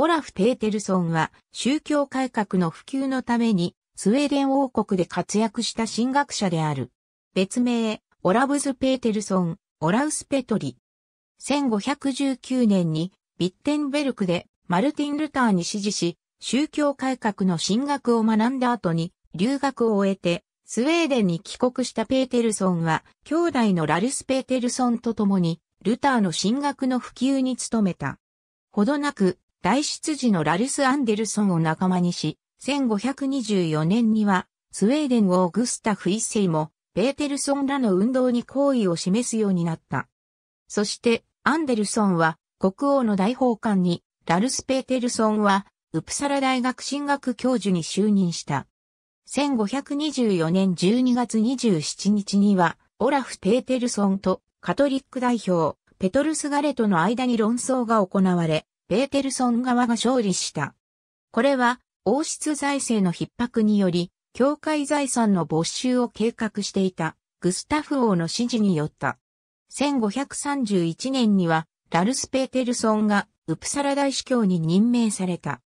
オラフ・ペーテルソンは宗教改革の普及のためにスウェーデン王国で活躍した神学者である。別名、オラブズ・ペーテルソン、オラウス・ペトリ。1519年にビッテンベルクでマルティン・ルターに支持し、宗教改革の神学を学んだ後に留学を終えてスウェーデンに帰国したペーテルソンは兄弟のラルス・ペーテルソンと共にルターの神学の普及に努めた。ほどなく大出時のラルス・アンデルソンを仲間にし、1524年には、スウェーデン王グスタフ一世も、ペーテルソンらの運動に好意を示すようになった。そして、アンデルソンは、国王の大法官に、ラルス・ペーテルソンは、ウプサラ大学進学教授に就任した。1524年12月27日には、オラフ・ペーテルソンとカトリック代表、ペトルス・ガレとの間に論争が行われ、ペーテルソン側が勝利した。これは、王室財政の逼迫により、教会財産の没収を計画していた、グスタフ王の指示によった。1531年には、ラルス・ペーテルソンが、ウプサラ大司教に任命された。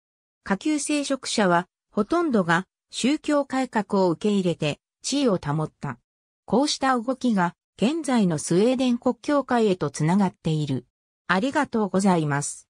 下級聖職者は、ほとんどが、宗教改革を受け入れて、地位を保った。こうした動きが、現在のスウェーデン国教会へとつながっている。ありがとうございます。